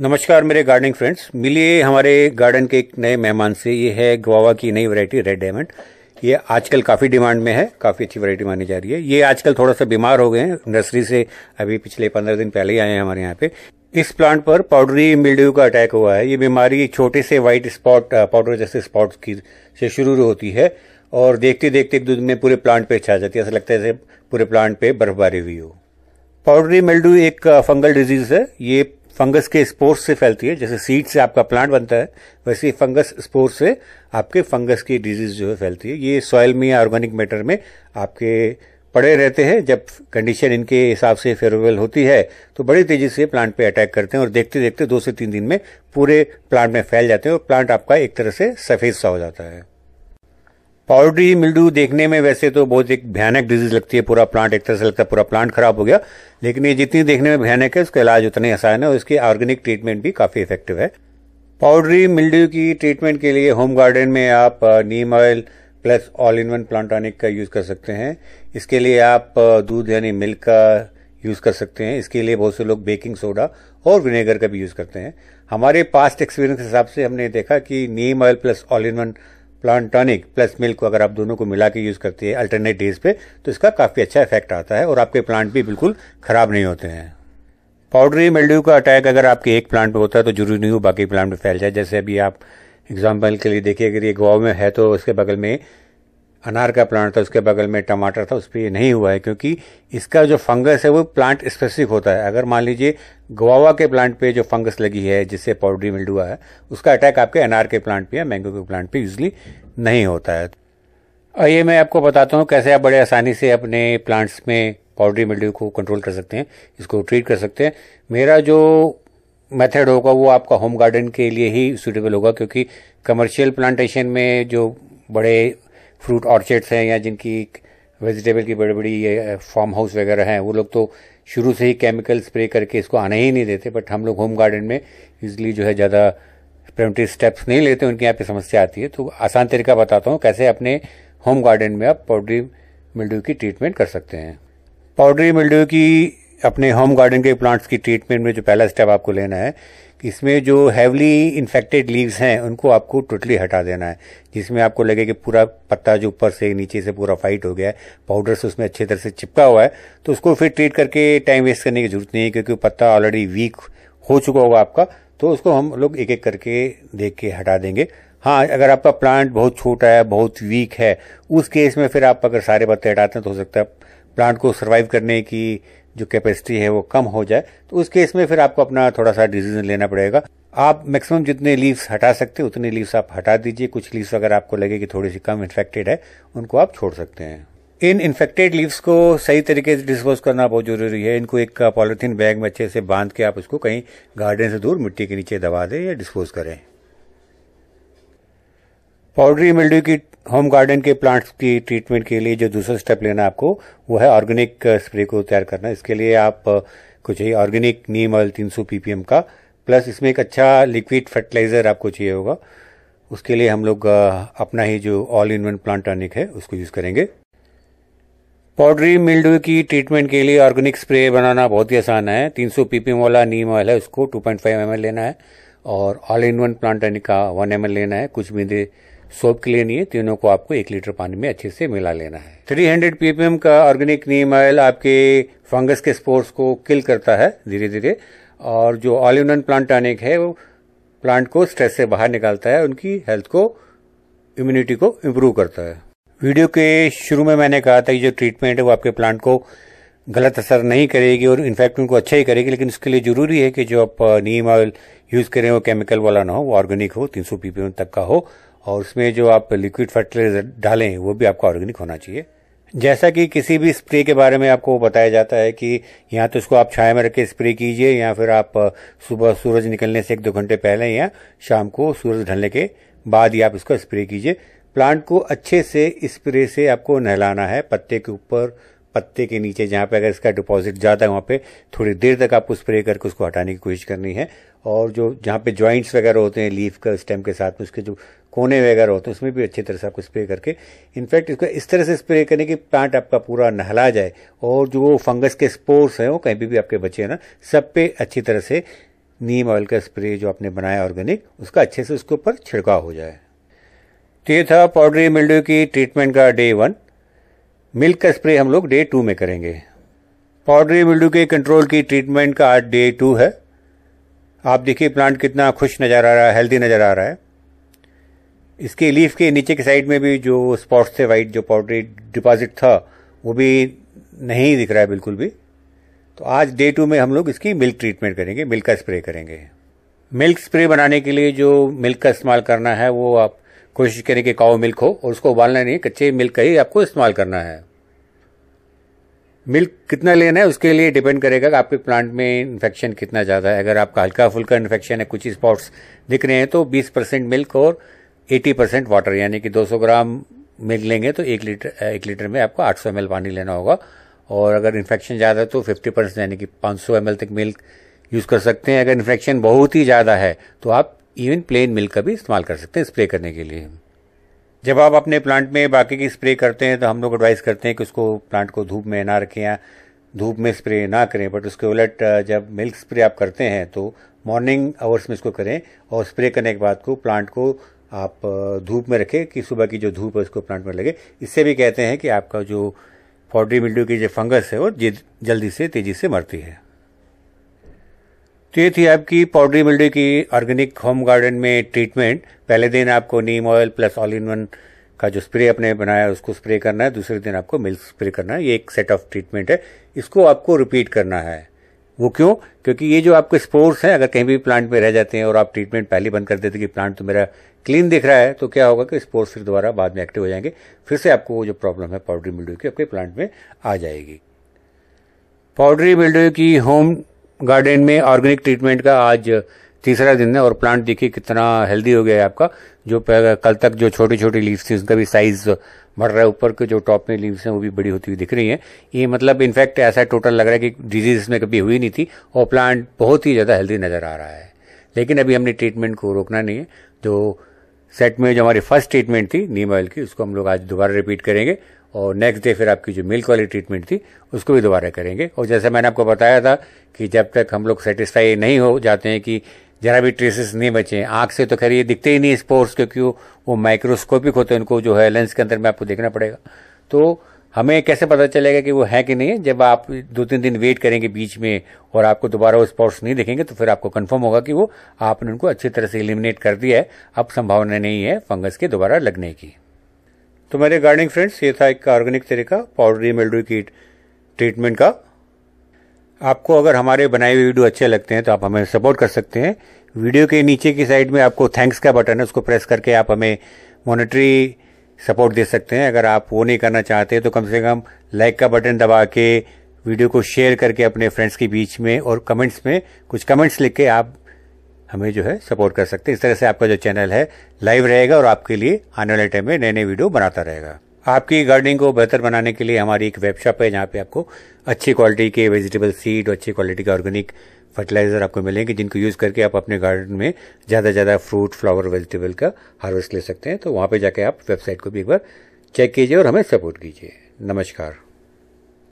नमस्कार मेरे gardening friends मिलिए हमारे गार्डन के एक नए मेहमान से ये है गुआवा की नई वैरायटी रेड डायमंड ये आजकल काफ़ी डिमांड में है काफ़ी अच्छी वैरायटी मानी जा रही है ये आजकल थोड़ा सा बीमार हो गए हैं नर्सरी से अभी पिछले पंद्रह दिन पहले ही आए हैं हमारे यहाँ पे इस प्लांट पर पाउडरी मिल्ड्यू का अटैक हुआ है ये बीमारी छोटे से वाइट स्पॉट पाउडर जैसे स्पॉट की से शुरू होती है और देखते देखते एक दिन में पूरे प्लांट पे छा जाती है ऐसा लगता है जैसे पूरे प्लांट पे बर्फबारी हुई हो पाउडरी मिल्ड्यू एक फंगल डिजीज है ये फंगस के स्पोर्स से फैलती है जैसे सीड से आपका प्लांट बनता है वैसे ही फंगस स्पोर्स से आपके फंगस की डिजीज जो है फैलती है ये सॉयल में या ऑर्गेनिक मैटर में आपके पड़े रहते हैं जब कंडीशन इनके हिसाब से फेवरेबल होती है तो बड़ी तेजी से प्लांट पे अटैक करते हैं और देखते देखते दो से तीन दिन में पूरे प्लांट में फैल जाते हैं और प्लांट आपका एक तरह से सफेद सा हो जाता है पाउडरी मिल्डू देखने में वैसे तो बहुत एक भयानक डिजीज लगती है पूरा प्लांट एक तरह से लगता है पूरा प्लांट खराब हो गया लेकिन ये जितनी देखने में भयानक है उसका इलाज उतना ही आसान है और इसकी ऑर्गेनिक ट्रीटमेंट भी काफी इफेक्टिव है पाउडरी मिल्ड्यू की ट्रीटमेंट के लिए होम गार्डन में आप neem oil plus all in one plant का यूज कर सकते हैं इसके लिए आप uh, दूध यानी मिल्क का यूज कर सकते हैं इसके लिए बहुत से लोग बेकिंग सोडा और विनेगर का भी यूज करते हैं हमारे पास्ट एक्सपीरियंस के हिसाब से हमने देखा कि neem oil plus all in one plant tonic plus milk अगर आप दोनों को मिला के यूज करते हैं अल्टरनेट डेज पे तो इसका काफी अच्छा इफेक्ट आता है और आपके प्लांट भी बिल्कुल खराब नहीं होते हैं पाउडरी मेल्ड्यू का अटैक अगर आपके एक प्लांट में होता है तो जरूरी नहीं हो बाकी प्लांट में फैल जाए जैसे अभी आप एग्जाम्पल के लिए देखिए अगर ये गाँव में है तो उसके बगल में अनार का प्लांट था उसके बगल में टमाटर था उस पर ये नहीं हुआ है क्योंकि इसका जो फंगस है वो प्लांट स्पेसिफिक होता है अगर मान लीजिए गुआवा के प्लांट पे जो फंगस लगी है जिससे पाउडरी मिल्ड हुआ है उसका अटैक आपके अनार के प्लांट पे या मैंगो के प्लांट पे यूजली नहीं होता है और ये मैं आपको बताता हूँ कैसे आप बड़े आसानी से अपने प्लांट्स में पाउडरी मिल्ड को कंट्रोल कर सकते हैं इसको ट्रीट कर सकते हैं मेरा जो मेथड होगा वो आपका होम गार्डन के लिए ही सूटेबल होगा क्योंकि कमर्शियल प्लांटेशन में जो बड़े फ्रूट ऑर्चर्ड्स हैं या जिनकी वेजिटेबल की बड़ी बड़ी ये फार्म हाउस वगैरह हैं वो लोग तो शुरू से ही केमिकल स्प्रे करके इसको आने ही नहीं देते बट हम लोग होम गार्डन में यूजली जो है ज़्यादा प्रेमेटिव स्टेप्स नहीं लेते उनके यहाँ पे समस्या आती है तो आसान तरीका बताता हूँ कैसे अपने होम गार्डन में आप पाउडरी मिल्ड्यू की ट्रीटमेंट कर सकते हैं पाउडरी मिल्ड्यू की अपने होम गार्डन के प्लांट्स की ट्रीटमेंट में जो पहला स्टेप आपको लेना है इसमें जो हैवली इन्फेक्टेड लीव्स हैं उनको आपको टोटली हटा देना है जिसमें आपको लगे कि पूरा पत्ता जो ऊपर से नीचे से पूरा फाइट हो गया है पाउडर से उसमें अच्छे तरह से चिपका हुआ है तो उसको फिर ट्रीट करके टाइम वेस्ट करने की जरूरत नहीं है क्योंकि पत्ता ऑलरेडी वीक हो चुका होगा आपका तो उसको हम लोग एक एक करके देख के हटा देंगे हाँ अगर आपका प्लांट बहुत छोटा है बहुत वीक है उस केस में फिर आप अगर सारे पत्ते हटाते हैं तो हो सकता है प्लांट को सर्वाइव करने की जो कैपेसिटी है वो कम हो जाए तो उस केस में फिर आपको अपना थोड़ा सा डिसीजन लेना पड़ेगा आप मैक्सिमम जितने लीव्स हटा सकते हैं उतने लीव्स आप हटा दीजिए कुछ लीव्स अगर आपको लगे कि थोड़ी सी कम इन्फेक्टेड है उनको आप छोड़ सकते हैं इन इन्फेक्टेड लीव्स को सही तरीके से डिस्पोज करना बहुत जरूरी है इनको एक पॉलिथीन बैग में अच्छे से बांध के आप उसको कहीं गार्डन से दूर मिट्टी के नीचे दबा दें या डिस्पोज करें पाउडरी मिल्ड्यू की होम गार्डन के प्लांट्स की ट्रीटमेंट के लिए जो दूसरा स्टेप लेना है आपको वो है ऑर्गेनिक स्प्रे को तैयार करना इसके लिए आप कुछ चाहिए ऑर्गेनिक नीम ऑयल सौ पीपीएम का प्लस इसमें एक अच्छा लिक्विड फर्टिलाइज़र आपको चाहिए होगा उसके लिए हम लोग अपना ही जो all in one plant tonic है उसको यूज़ करेंगे पाउडरी मिल्ड की ट्रीटमेंट के लिए ऑर्गेनिक स्प्रे बनाना बहुत ही आसान है 300 पीपीएम वाला नीम ऑयल है उसको 2.5 एमएल लेना है और all in one plant tonic का 1 एमएल लेना है कुछ बिंदे सोप के लिए नहीं है तीनों को आपको एक लीटर पानी में अच्छे से मिला लेना है 300 हंड्रेड पीपीएम का ऑर्गेनिक नीम ऑयल आपके फंगस के स्पोर्ट्स को किल करता है धीरे धीरे और जो ऑलिवन प्लांट टॉनिक है वो प्लांट को स्ट्रेस से बाहर निकालता है उनकी हेल्थ को इम्यूनिटी को इम्प्रूव करता है वीडियो के शुरू में मैंने कहा था कि जो ट्रीटमेंट है वो आपके प्लांट को गलत असर नहीं करेगी और इन्फेक्ट उनको अच्छा ही करेगी लेकिन इसके लिए जरूरी है कि जो आप नीम ऑयल यूज करें वो केमिकल वाला ना हो वो ऑर्गेनिक हो 300 सौ तक का हो और उसमें जो आप लिक्विड फर्टिलाइजर डालें वो भी आपका ऑर्गेनिक होना चाहिए जैसा कि किसी भी स्प्रे के बारे में आपको बताया जाता है कि या तो इसको आप छाया में रख के स्प्रे कीजिए या फिर आप सुबह सूरज निकलने से एक दो घंटे पहले या शाम को सूरज ढलने के बाद ही आप इसको स्प्रे कीजिए प्लांट को अच्छे से स्प्रे से आपको नहलाना है पत्ते के ऊपर पत्ते के नीचे जहाँ पे अगर इसका डिपॉजिट ज़्यादा है वहाँ पे थोड़ी देर तक आपको स्प्रे करके उसको हटाने की कोशिश करनी है और जो जहाँ पे जॉइंट्स वगैरह होते हैं लीफ का स्टेम के साथ में उसके जो कोने वगैरह होते हैं उसमें भी अच्छी तरह से आपको स्प्रे करके इनफैक्ट इसको इस तरह से स्प्रे करें कि प्लांट आपका पूरा नहला जाए और जो फंगस के स्पोर्स हैं वो कहीं भी, भी आपके बचे हैं ना सब पे अच्छी तरह से नीम ऑयल का स्प्रे जो आपने बनाया ऑर्गेनिक उसका अच्छे से उसके ऊपर छिड़काव हो जाए तो ये था पाउडरी मिल्डो की ट्रीटमेंट का डे वन मिल्क का स्प्रे हम लोग डे टू में करेंगे पाउडरी मिल्डू के कंट्रोल की ट्रीटमेंट का आज डे टू है आप देखिए प्लांट कितना खुश नज़र आ रहा है हेल्दी नज़र आ रहा है इसके लीफ के नीचे के साइड में भी जो स्पॉट्स थे वाइट जो पाउडरी डिपॉजिट था वो भी नहीं दिख रहा है बिल्कुल भी तो आज डे टू में हम लोग इसकी मिल्क ट्रीटमेंट करेंगे मिल्क का स्प्रे करेंगे मिल्क स्प्रे बनाने के लिए जो मिल्क का इस्तेमाल करना है वो आप कोशिश करें कि काओ मिल्क हो और उसको उबालना नहीं कच्चे मिल्क का ही आपको इस्तेमाल करना है मिल्क कितना लेना है उसके लिए डिपेंड करेगा कि आपके प्लांट में इन्फेक्शन कितना ज़्यादा है अगर आपका हल्का फुल्का इन्फेक्शन है कुछ स्पॉट्स दिख रहे हैं तो 20 परसेंट मिल्क और 80 परसेंट वाटर यानी कि 200 ग्राम मिल्क लेंगे तो एक लीटर एक लीटर में आपको 800 सौ पानी लेना होगा और अगर इन्फेक्शन ज़्यादा है तो फिफ्टी परसेंट यानी कि पाँच सौ तक मिल्क यूज़ कर सकते हैं अगर इन्फेक्शन बहुत ही ज़्यादा है तो आप इवन प्लेन मिल्क का भी इस्तेमाल कर सकते हैं स्प्रे करने के लिए जब आप अपने प्लांट में बाकी की स्प्रे करते हैं तो हम लोग एडवाइस करते हैं कि उसको प्लांट को धूप में ना रखें या धूप में स्प्रे ना करें बट उसके उलट जब मिल्क स्प्रे आप करते हैं तो मॉर्निंग आवर्स में इसको करें और स्प्रे करने के बाद को प्लांट को आप धूप में रखें कि सुबह की जो धूप है उसको प्लांट में लगे इससे भी कहते हैं कि आपका जो पॉडरी मिल्डू की जो फंगस है वो जल्दी से तेजी से मरती है तो ये थी आपकी पाउडरी मिल्डी की ऑर्गेनिक होम गार्डन में ट्रीटमेंट पहले दिन आपको neem oil plus all in one का जो स्प्रे आपने बनाया उसको स्प्रे करना है दूसरे दिन आपको मिल्क स्प्रे करना है ये एक सेट ऑफ ट्रीटमेंट है इसको आपको रिपीट करना है वो क्यों क्योंकि ये जो आपके स्पोर्स हैं अगर कहीं भी प्लांट में रह जाते हैं और आप ट्रीटमेंट पहले बंद कर देते कि प्लांट तो मेरा क्लीन दिख रहा है तो क्या होगा कि स्पोर्स फिर दोबारा बाद में एक्टिव हो जाएंगे फिर से आपको वो जो प्रॉब्लम है पाउडरी मिल्ड्यू की आपके प्लांट में आ जाएगी पाउडरी मिल्ड्यू की होम गार्डन में ऑर्गेनिक ट्रीटमेंट का आज तीसरा दिन है और प्लांट देखिए कितना हेल्दी हो गया है आपका जो कल तक जो छोटी छोटी लीव्स थी उनका भी साइज बढ़ रहा है ऊपर के जो टॉप में लीव्स हैं वो भी बड़ी होती हुई दिख रही हैं ये मतलब इनफैक्ट ऐसा टोटल लग रहा है कि डिजीज इसमें कभी हुई नहीं थी और प्लांट बहुत ही ज़्यादा हेल्दी नज़र आ रहा है लेकिन अभी हमने ट्रीटमेंट को रोकना नहीं है जो सेट में जो हमारी फर्स्ट ट्रीटमेंट थी नीम ऑयल की उसको हम लोग आज दोबारा रिपीट करेंगे और नेक्स्ट डे फिर आपकी जो मिल्क वाली ट्रीटमेंट थी उसको भी दोबारा करेंगे और जैसे मैंने आपको बताया था कि जब तक हम लोग सेटिस्फाई नहीं हो जाते हैं कि जरा भी ट्रेसेस नहीं बचे आंख से तो खैर ये दिखते ही नहीं स्पोर्ट्स क्योंकि वो माइक्रोस्कोपिक होते हैं उनको जो है लेंस के अंदर में आपको देखना पड़ेगा तो हमें कैसे पता चलेगा कि वो है कि नहीं है जब आप दो तीन दिन वेट करेंगे बीच में और आपको दोबारा वो स्पॉट्स नहीं दिखेंगे तो फिर आपको कंफर्म होगा कि वो आपने उनको अच्छी तरह से इलिमिनेट कर दिया है अब संभावना नहीं है फंगस के दोबारा लगने की तो मेरे गार्डनिंग फ्रेंड्स ये था एक ऑर्गेनिक तरीका पाउडरी मेल्डू की ट्रीटमेंट का आपको अगर हमारे बनाए हुए वीडियो अच्छे लगते हैं तो आप हमें सपोर्ट कर सकते हैं वीडियो के नीचे की साइड में आपको थैंक्स का बटन है उसको प्रेस करके आप हमें मॉनेटरी सपोर्ट दे सकते हैं अगर आप वो नहीं करना चाहते तो कम से कम लाइक का बटन दबा के वीडियो को शेयर करके अपने फ्रेंड्स के बीच में और कमेंट्स में कुछ कमेंट्स लिख के आप हमें जो है सपोर्ट कर सकते हैं इस तरह से आपका जो चैनल है लाइव रहेगा और आपके लिए आने वाले टाइम में नए नए वीडियो बनाता रहेगा आपकी गार्डनिंग को बेहतर बनाने के लिए हमारी एक वेबशॉप है जहाँ पे आपको अच्छी क्वालिटी के वेजिटेबल सीड और अच्छी क्वालिटी के ऑर्गेनिक फर्टिलाइजर आपको मिलेंगे जिनको यूज़ करके आप अपने गार्डन में ज़्यादा से ज़्यादा फ्रूट फ्लावर वेजिटेबल का हार्वेस्ट ले सकते हैं तो वहाँ पर जाके आप वेबसाइट को भी एक बार चेक कीजिए और हमें सपोर्ट कीजिए नमस्कार